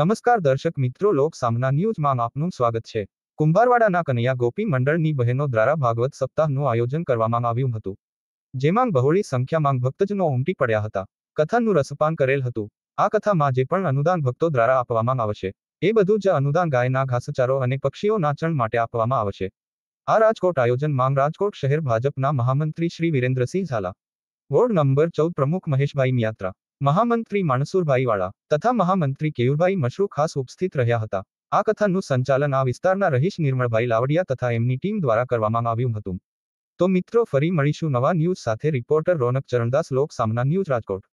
નમસ્કાર દર્શક મિત્રો લોક સામના ન્યૂઝમાં આપનું સ્વાગત છે કુંભારવાડાના કનૈયા ગોપી મંડળની બહેનો દ્વારા ભાગવત સપ્તાહનું આયોજન કરવામાં આવ્યું હતું જેમાં બહોળી સંખ્યામાં ભક્તજનો ઉમટી પડ્યા હતા કથાનું રસપાન કરેલ હતું આ કથામાં જે પણ અનુદાન ભક્તો દ્વારા આપવામાં આવશે એ બધું જ અનુદાન ગાયના ઘાસચારો અને પક્ષીઓના ચણ માટે આપવામાં આવશે આ રાજકોટ આયોજન માંગ રાજકોટ શહેર ભાજપના મહામંત્રી શ્રી વિરેન્દ્રસિંહ ઝાલા વોર્ડ નંબર ચૌદ પ્રમુખ મહેશભાઈ મિયાત્રા મહામંત્રી માણસુરભાઈવાળા તથા મહામંત્રી કેયુરભાઈ મશરૂ ખાસ ઉપસ્થિત રહ્યા હતા આ કથાનું સંચાલન આ વિસ્તારના રહીશ નિર્મળભાઈ લાવડિયા તથા એમની ટીમ દ્વારા કરવામાં આવ્યું હતું તો મિત્રો ફરી મળીશું નવા ન્યૂઝ સાથે રિપોર્ટર રોનક ચરણદાસ લોક સામના ન્યૂઝ રાજકોટ